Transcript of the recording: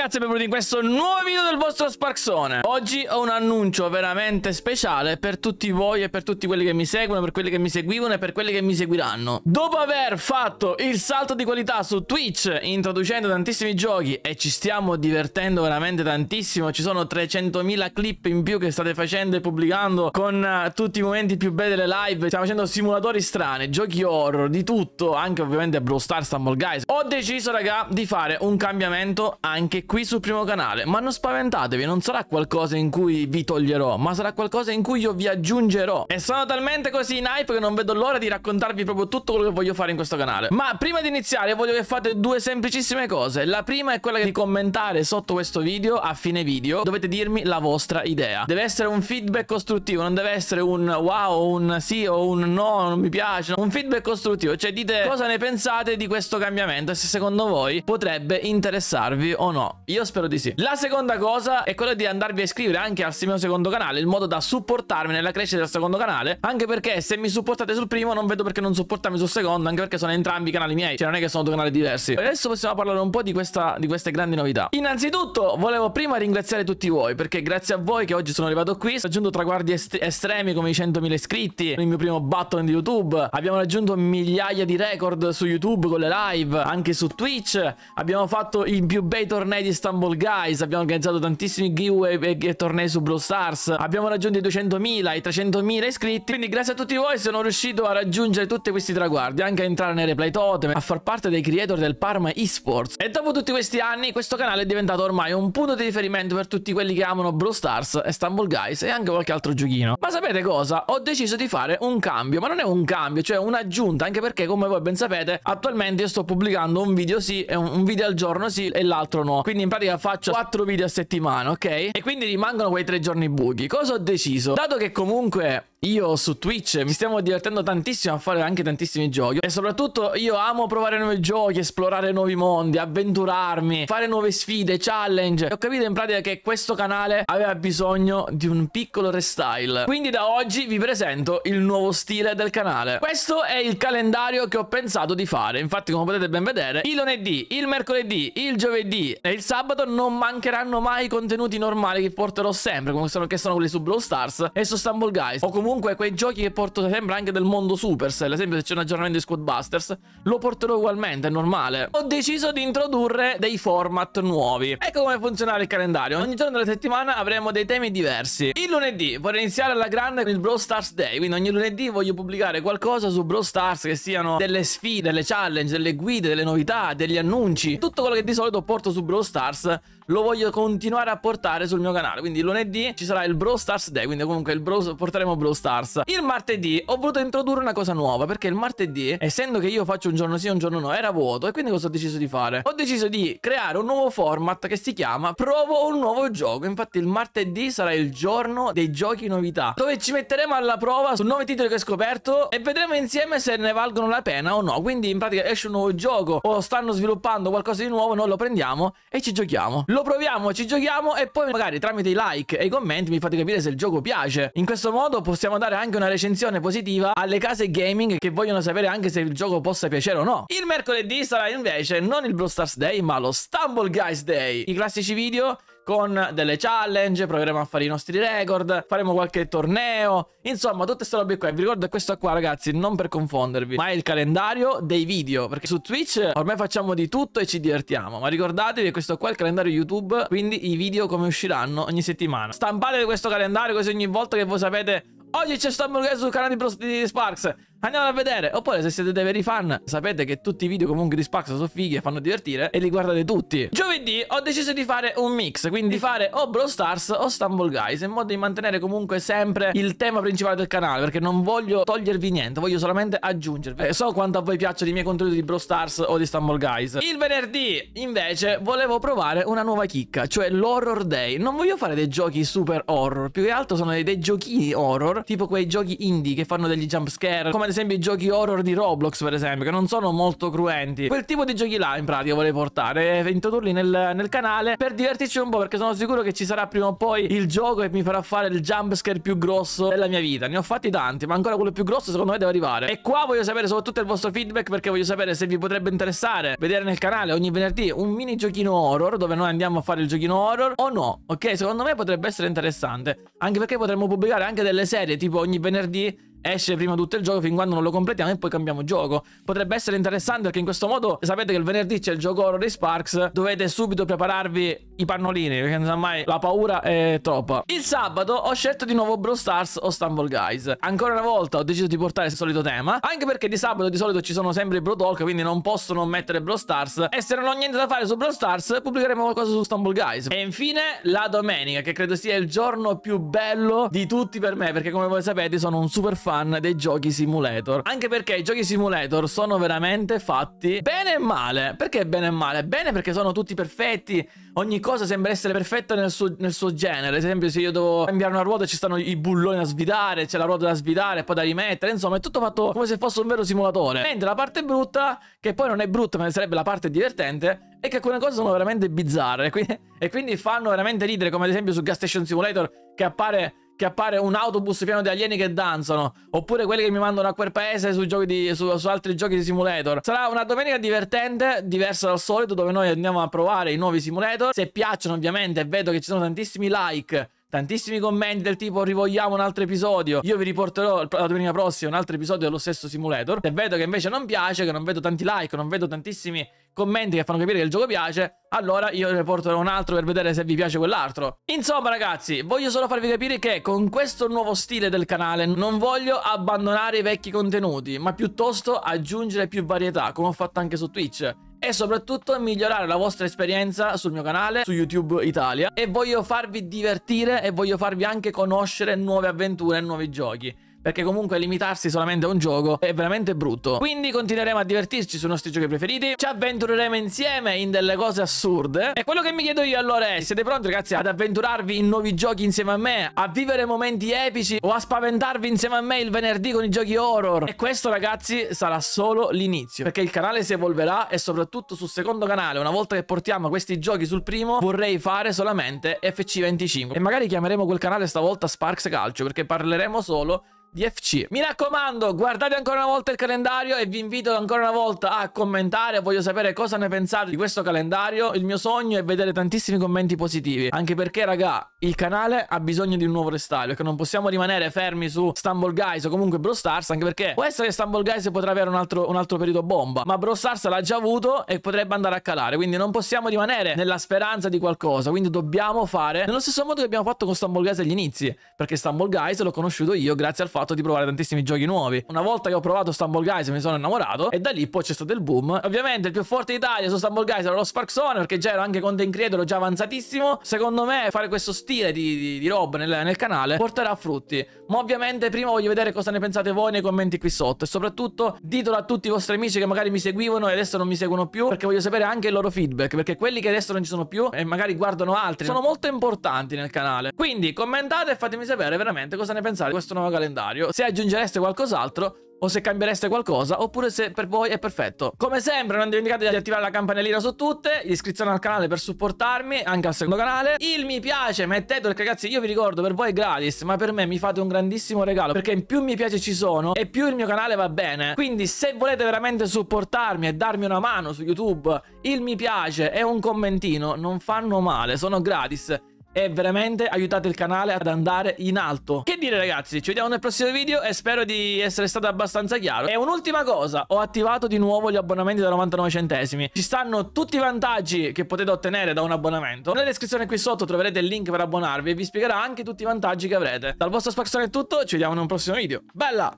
ragazzi e benvenuti in questo nuovo video del vostro Sparksone Oggi ho un annuncio veramente speciale per tutti voi e per tutti quelli che mi seguono, per quelli che mi seguivano e per quelli che mi seguiranno Dopo aver fatto il salto di qualità su Twitch introducendo tantissimi giochi e ci stiamo divertendo veramente tantissimo Ci sono 300.000 clip in più che state facendo e pubblicando con uh, tutti i momenti più belli delle live Stiamo facendo simulatori strani, giochi horror, di tutto, anche ovviamente Brawl Stars, Stumble Guys Ho deciso raga di fare un cambiamento anche qui sul primo canale. Ma non spaventatevi, non sarà qualcosa in cui vi toglierò, ma sarà qualcosa in cui io vi aggiungerò. E sono talmente così in hype che non vedo l'ora di raccontarvi proprio tutto quello che voglio fare in questo canale. Ma prima di iniziare voglio che fate due semplicissime cose. La prima è quella di commentare sotto questo video, a fine video, dovete dirmi la vostra idea. Deve essere un feedback costruttivo, non deve essere un wow, un sì o un no, non mi piace. Un feedback costruttivo, cioè dite cosa ne pensate di questo cambiamento e se secondo voi potrebbe interessarvi o no. Io spero di sì. La seconda cosa è quella di andarvi a iscrivere anche al mio secondo canale, in modo da supportarmi nella crescita del secondo canale, anche perché se mi supportate sul primo non vedo perché non supportarmi sul secondo, anche perché sono entrambi i canali miei, cioè non è che sono due canali diversi. Adesso possiamo parlare un po' di, questa, di queste grandi novità. Innanzitutto volevo prima ringraziare tutti voi, perché grazie a voi che oggi sono arrivato qui, ho raggiunto traguardi est estremi come i 100.000 iscritti, il mio primo button di YouTube, abbiamo raggiunto migliaia di record su YouTube con le live, anche su Twitch, abbiamo fatto i più bei tornei di Istanbul Guys, abbiamo organizzato tantissimi giveaway e, e tornei su Brawl Stars, abbiamo raggiunto i 200.000, i 300.000 iscritti, quindi grazie a tutti voi sono riuscito a raggiungere tutti questi traguardi, anche a entrare nelle Play Totem, a far parte dei creator del Parma Esports. E dopo tutti questi anni questo canale è diventato ormai un punto di riferimento per tutti quelli che amano Brawl Stars, Istanbul Guys e anche qualche altro giochino. Ma sapete cosa? Ho deciso di fare un cambio, ma non è un cambio, cioè un'aggiunta, anche perché come voi ben sapete attualmente io sto pubblicando un video sì e un video al giorno sì e l'altro no. Quindi quindi in pratica faccio 4 cioè video a settimana, ok? E quindi rimangono quei 3 giorni buchi. Cosa ho deciso? Dato che comunque io su Twitch mi stiamo divertendo tantissimo a fare anche tantissimi giochi e soprattutto io amo provare nuovi giochi, esplorare nuovi mondi, avventurarmi, fare nuove sfide, challenge. E ho capito in pratica che questo canale aveva bisogno di un piccolo restyle. Quindi da oggi vi presento il nuovo stile del canale. Questo è il calendario che ho pensato di fare. Infatti come potete ben vedere, il lunedì, il mercoledì, il giovedì e il sabato non mancheranno mai i contenuti normali che porterò sempre, come sono, che sono quelli su Brawl Stars e su Stumble Guys o comunque comunque quei giochi che porto sempre anche del mondo Supercell, ad esempio se c'è un aggiornamento di Squadbusters, lo porterò ugualmente, è normale. Ho deciso di introdurre dei format nuovi. Ecco come funziona il calendario. Ogni giorno della settimana avremo dei temi diversi. Il lunedì vorrei iniziare alla grande con il Brawl Stars Day, quindi ogni lunedì voglio pubblicare qualcosa su Brawl Stars che siano delle sfide, delle challenge, delle guide, delle novità, degli annunci, tutto quello che di solito porto su Brawl Stars lo voglio continuare a portare sul mio canale. Quindi lunedì ci sarà il Brawl Stars Day, quindi comunque Brawl, porteremo Brawl Stars. Il martedì ho voluto introdurre una cosa nuova perché il martedì, essendo che io faccio un giorno sì e un giorno no, era vuoto e quindi cosa ho deciso di fare? Ho deciso di creare un nuovo format che si chiama Provo un nuovo gioco. Infatti il martedì sarà il giorno dei giochi novità dove ci metteremo alla prova su nuovi titoli che ho scoperto e vedremo insieme se ne valgono la pena o no. Quindi in pratica esce un nuovo gioco o stanno sviluppando qualcosa di nuovo, noi lo prendiamo e ci giochiamo. Lo proviamo, ci giochiamo e poi magari tramite i like e i commenti mi fate capire se il gioco piace. In questo modo possiamo possiamo dare anche una recensione positiva alle case gaming che vogliono sapere anche se il gioco possa piacere o no. Il mercoledì sarà invece non il Blue Stars Day, ma lo Stumble Guys Day. I classici video con delle challenge, proveremo a fare i nostri record, faremo qualche torneo, insomma tutte queste robe qua. Vi ricordo questo qua ragazzi, non per confondervi, ma è il calendario dei video, perché su Twitch ormai facciamo di tutto e ci divertiamo, ma ricordatevi che questo qua è il calendario YouTube, quindi i video come usciranno ogni settimana. Stampate questo calendario così ogni volta che voi sapete Oggi c'è Stamburger sul canale di, di Sparks. Andiamo a vedere. Oppure se siete dei veri fan, sapete che tutti i video comunque di Spax sono fighi e fanno divertire e li guardate tutti. Giovedì ho deciso di fare un mix, quindi fare o Brawl Stars o Stumble Guys, in modo di mantenere comunque sempre il tema principale del canale, perché non voglio togliervi niente, voglio solamente aggiungervi. Eh, so quanto a voi piacciono i miei contenuti di Brawl Stars o di Stumble Guys. Il venerdì, invece, volevo provare una nuova chicca, cioè l'Horror Day. Non voglio fare dei giochi super horror, più che altro sono dei, dei giochini horror, tipo quei giochi indie che fanno degli jump scare, come ad esempio i giochi horror di Roblox, per esempio, che non sono molto cruenti. Quel tipo di giochi là, in pratica, vorrei portare e eh, introdurli nel, nel, canale per divertirci un po', perché sono sicuro che ci sarà prima o poi il gioco che mi farà fare il jumpscare più grosso della mia vita. Ne ho fatti tanti, ma ancora quello più grosso secondo me deve arrivare. E qua voglio sapere soprattutto il vostro feedback, perché voglio sapere se vi potrebbe interessare vedere nel canale ogni venerdì un mini giochino horror, dove noi andiamo a fare il giochino horror, o no, ok? Secondo me potrebbe essere interessante, anche perché potremmo pubblicare anche delle serie, tipo ogni venerdì esce prima tutto il gioco fin quando non lo completiamo e poi cambiamo gioco. Potrebbe essere interessante perché in questo modo sapete che il venerdì c'è il gioco oro dei Sparks, dovete subito prepararvi i pannolini perché non sa mai la paura è troppa. Il sabato ho scelto di nuovo Brawl Stars o Stumble Guys. Ancora una volta ho deciso di portare il solito tema, anche perché di sabato di solito ci sono sempre i Brawl Talk, quindi non posso non mettere Brawl Stars e se non ho niente da fare su Brawl Stars pubblicheremo qualcosa su Stumble Guys. E infine la domenica che credo sia il giorno più bello di tutti per me perché come voi sapete sono un super fan fan dei giochi simulator. Anche perché i giochi simulator sono veramente fatti bene e male. Perché bene e male? Bene perché sono tutti perfetti, ogni cosa sembra essere perfetta nel suo, nel suo genere. Ad esempio se io devo cambiare una ruota ci stanno i bulloni da svidare. c'è la ruota da svidare, e poi da rimettere. Insomma è tutto fatto come se fosse un vero simulatore. Mentre la parte brutta, che poi non è brutta ma sarebbe la parte divertente, e che alcune cose sono veramente bizzarre. Quindi, e quindi fanno veramente ridere, come ad esempio su Gas Station Simulator che appare che appare un autobus pieno di alieni che danzano, oppure quelli che mi mandano a quel paese su, di, su, su, altri giochi di simulator. Sarà una domenica divertente, diversa dal solito, dove noi andiamo a provare i nuovi simulator. Se piacciono ovviamente, vedo che ci sono tantissimi like Tantissimi commenti del tipo rivogliamo un altro episodio. Io vi riporterò la domenica prossima un altro episodio dello stesso simulator. Se vedo che invece non piace, che non vedo tanti like, non vedo tantissimi commenti che fanno capire che il gioco piace, allora io ne porterò un altro per vedere se vi piace quell'altro. Insomma ragazzi, voglio solo farvi capire che con questo nuovo stile del canale non voglio abbandonare i vecchi contenuti, ma piuttosto aggiungere più varietà, come ho fatto anche su Twitch e soprattutto migliorare la vostra esperienza sul mio canale, su YouTube Italia e voglio farvi divertire e voglio farvi anche conoscere nuove avventure e nuovi giochi perché comunque limitarsi solamente a un gioco è veramente brutto. Quindi continueremo a divertirci sui nostri giochi preferiti, ci avventureremo insieme in delle cose assurde e quello che mi chiedo io allora è, siete pronti ragazzi ad avventurarvi in nuovi giochi insieme a me, a vivere momenti epici o a spaventarvi insieme a me il venerdì con i giochi horror? E questo ragazzi sarà solo l'inizio, perché il canale si evolverà e soprattutto sul secondo canale, una volta che portiamo questi giochi sul primo, vorrei fare solamente FC25 e magari chiameremo quel canale stavolta Sparks Calcio perché parleremo solo di FC. Mi raccomando, guardate ancora una volta il calendario e vi invito ancora una volta a commentare. Voglio sapere cosa ne pensate di questo calendario. Il mio sogno è vedere tantissimi commenti positivi. Anche perché, raga, il canale ha bisogno di un nuovo restaglio. Che non possiamo rimanere fermi su Stumble Guys o comunque Bro Stars. Anche perché può essere che Stumble Guys potrà avere un altro, un altro periodo bomba. Ma Bro Stars l'ha già avuto e potrebbe andare a calare. Quindi non possiamo rimanere nella speranza di qualcosa. Quindi dobbiamo fare nello stesso modo che abbiamo fatto con Stumble Guys agli inizi. Perché Stumble Guys l'ho conosciuto io grazie al fatto fatto di provare tantissimi giochi nuovi. Una volta che ho provato Stumble Guys mi sono innamorato e da lì poi c'è stato il boom. Ovviamente il più forte d'Italia su Stumble Guys era lo Spark Sonic perché già ero anche content creator già avanzatissimo. Secondo me fare questo stile di, di, di rob nel, nel, canale porterà frutti. Ma ovviamente prima voglio vedere cosa ne pensate voi nei commenti qui sotto e soprattutto ditelo a tutti i vostri amici che magari mi seguivano e adesso non mi seguono più perché voglio sapere anche il loro feedback perché quelli che adesso non ci sono più e magari guardano altri sono molto importanti nel canale. Quindi commentate e fatemi sapere veramente cosa ne pensate di questo nuovo calendario vocabolario, se aggiungereste qualcos'altro o se cambiereste qualcosa, oppure se per voi è perfetto. Come sempre non dimenticate di attivare la campanellina su tutte, iscrizione al canale per supportarmi, anche al secondo canale, il mi piace mettetelo perché ragazzi io vi ricordo per voi è gratis, ma per me mi fate un grandissimo regalo perché più mi piace ci sono e più il mio canale va bene. Quindi se volete veramente supportarmi e darmi una mano su YouTube, il mi piace e un commentino non fanno male, sono gratis e veramente aiutate il canale ad andare in alto. Che dire ragazzi, ci vediamo nel prossimo video e spero di essere stato abbastanza chiaro. E un'ultima cosa, ho attivato di nuovo gli abbonamenti da 99 centesimi. Ci stanno tutti i vantaggi che potete ottenere da un abbonamento. Nella descrizione qui sotto troverete il link per abbonarvi e vi spiegherà anche tutti i vantaggi che avrete. Dal vostro Spaxone è tutto, ci vediamo nel prossimo video. Bella!